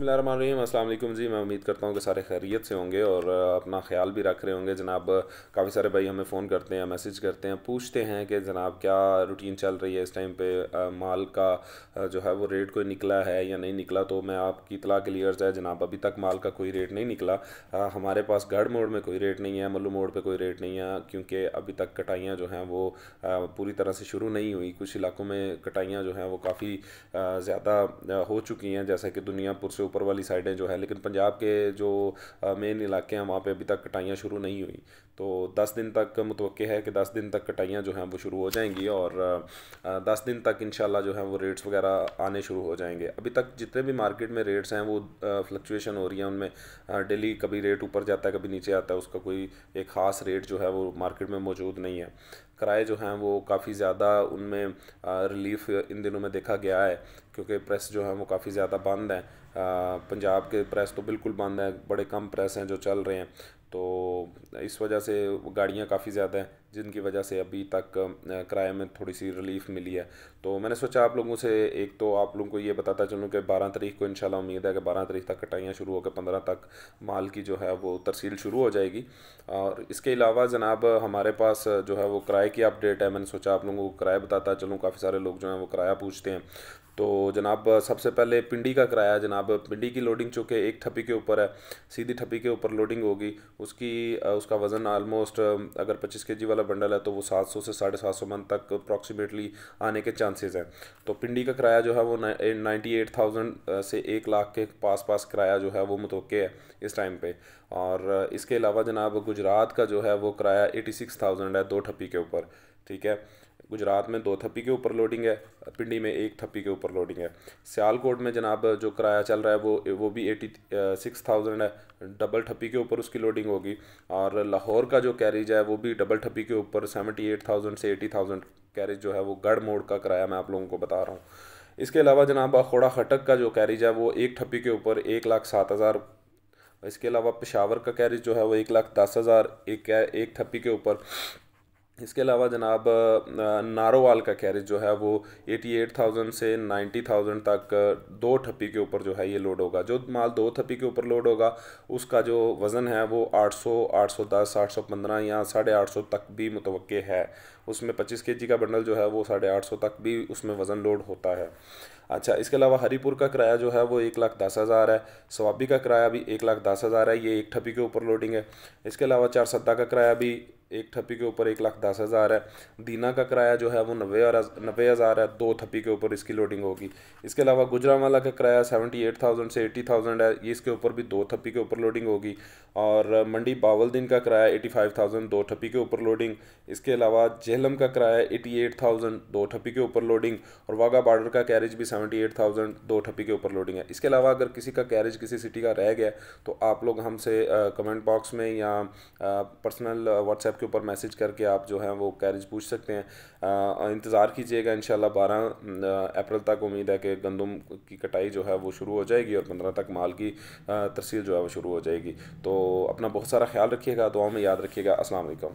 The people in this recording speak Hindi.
बसमीम अल्लाम जी मैं उम्मीद करता हूँ कि सारे खैरियत से होंगे और अपना ख्याल भी रख रहे होंगे जनाब काफ़ी सारे भाई हमें फ़ोन करते हैं मैसेज करते हैं पूछते हैं कि जनाब क्या रूटीन चल रही है इस टाइम पे माल का जो है वो रेट कोई निकला है या नहीं निकला तो मैं आपकी इतला के लिए अर्ज़ है जनाब अभी तक माल का कोई रेट नहीं निकला हमारे पास गढ़ मोड़ में कोई रेट नहीं है मल्लू मोड़ पर कोई रेट नहीं है क्योंकि अभी तक कटाइयाँ जो हैं वो पूरी तरह से शुरू नहीं हुई कुछ इलाकों में कटाइयाँ जो हैं वो काफ़ी ज़्यादा हो चुकी हैं जैसे कि दुनिया पुरस् से ऊपर वाली साइडें जो है लेकिन पंजाब के जो मेन इलाके हैं वहाँ पर अभी तक कटाइयाँ शुरू नहीं हुई तो दस दिन तक मुतव है कि दस दिन तक कटाइयाँ जो हैं वो शुरू हो जाएंगी और दस दिन तक इन जो है वो रेट्स वगैरह आने शुरू हो जाएंगे अभी तक जितने भी मार्केट में रेट्स हैं वो फ्लक्चुएशन हो रही है उनमें डेली कभी रेट ऊपर जाता है कभी नीचे आता है उसका कोई एक ख़ास रेट जो है वो मार्केट में मौजूद नहीं है किराए जो हैं वो काफ़ी ज़्यादा उनमें रिलीफ इन दिनों में देखा गया है क्योंकि प्रेस जो है वो काफ़ी ज़्यादा बंद है पंजाब के प्रेस तो बिल्कुल बंद है बड़े कम प्रेस हैं जो चल रहे हैं तो इस वजह से गाड़ियाँ काफ़ी ज़्यादा हैं जिनकी वजह से अभी तक किराए में थोड़ी सी रिलीफ मिली है तो मैंने सोचा आप लोगों से एक तो आप लोगों को ये बताता चलूँ कि बारह तारीख को इनशाला उम्मीद है कि बारह तारीख तक कटाइयाँ शुरू होकर पंद्रह तक माल की जो है वो तरसील शुरू हो जाएगी और इसके अलावा जनाब हमारे पास जो है वो किराए की अपडेट है मैंने सोचा आप लोगों को किराया बताता चलूँ काफ़ी सारे लोग जो हैं वो किराया पूछते हैं तो जनाब सबसे पहले पिंडी का किराया जनाब पिंडी की लोडिंग चूँकि एक ठपी के ऊपर है सीधी ठपी के ऊपर लोडिंग होगी उसकी उसका वज़न आलमोस्ट अगर पच्चीस के जी वाला वाला बंडल है तो वो सात सौ से साढ़े सात सौ मंथ तक अप्रॉक्सीमेटली आने के चांसेज़ हैं तो पिंडी का किराया जो है वो नाइन्टी एट थाउजेंड से एक लाख के पास पास किराया जो है वो मुतवक़ है इस टाइम पर और eh, इसके अलावा जनाब गुजरात का जो है वो किराया एटी सिक्स थाउजेंड है दो ठप्पी के ऊपर ठीक है गुजरात में दो थप्पी के ऊपर लोडिंग है पिंडी में एक थप्पी के ऊपर लोडिंग है सियालकोट में जनाब जो किराया चल रहा है वो वो भी एटी सिक्स थाउजेंड है डबल ठप्पी के ऊपर उसकी लोडिंग होगी और लाहौर का जो कैरेज है वो भी डबल ठप्पी के ऊपर सेवेंटी एट थाउजेंड से एटी थाउजेंड कैरेज जो है वो गढ़ मोड़ का किराया मैं आप लोगों को बता रहा हूँ इसके अलावा जनाब अखोड़ा खटक का जो कैरेज है वो एक ठप्पी के ऊपर एक लाख सात हज़ार इसके अलावा पेशावर का कैरेज जो है वो एक लाख दस हज़ार एक एक थप्पी के ऊपर इसके अलावा जनाब नारोवाल का कैरेज जो है वो 88,000 से 90,000 तक दो ठप्पी के ऊपर जो है ये लोड होगा जो माल दो ठप्पी के ऊपर लोड होगा उसका जो वज़न है वो 800 810 815 या साढ़े आठ तक भी मुतव है उसमें 25 के का बंडल जो है वो साढ़े आठ तक भी उसमें वज़न लोड होता है अच्छा इसके अलावा हरीपुर का किराया जो है वो एक लाख दस हज़ार है स्वाबी का किराया भी एक लाख दस हज़ार है ये एक ठप्पी के ऊपर लोडिंग है इसके अलावा चार सद्दा का किराया भी एक ठप्पी के ऊपर एक लाख दस हज़ार है दीना का किराया जो है वो नब्बे नब्बे हज़ार है दो थप्पी के ऊपर इसकी लोडिंग होगी इसके अलावा गुजरावाला का किराया सेवेंटी एट थाउजेंड से एट्टी थाउजेंड है ये इसके ऊपर भी दो थप्पी के ऊपर लोडिंग होगी और मंडी बावल दिन का किराया एटी फाइव थाउजेंड दो ठप्पी के ऊपर लोडिंग इसके अलावा जेहलम का किराया एटी एट थाउजेंड दो ठप्पी के ऊपर लोडिंग और वाघा बॉर्डर का कैरेज भी सेवन सेवेंटी एट थाउजेंड दो ठप्पी के ऊपर लोडिंग है इसके अलावा अगर किसी का कैरेज किसी सिटी का रह गया तो आप लोग हमसे कमेंट बॉक्स में या पर्सनल व्हाट्सएप के ऊपर मैसेज करके आप जो है वो कैरेज पूछ सकते हैं इंतज़ार कीजिएगा इन शाला बारह अप्रैल तक उम्मीद है कि गंदम की कटाई जो है वो शुरू हो जाएगी और पंद्रह तक माल की तरसील जो है वो शुरू हो जाएगी तो अपना बहुत सारा ख्याल रखिएगा दुआ में याद रखिएगा असलम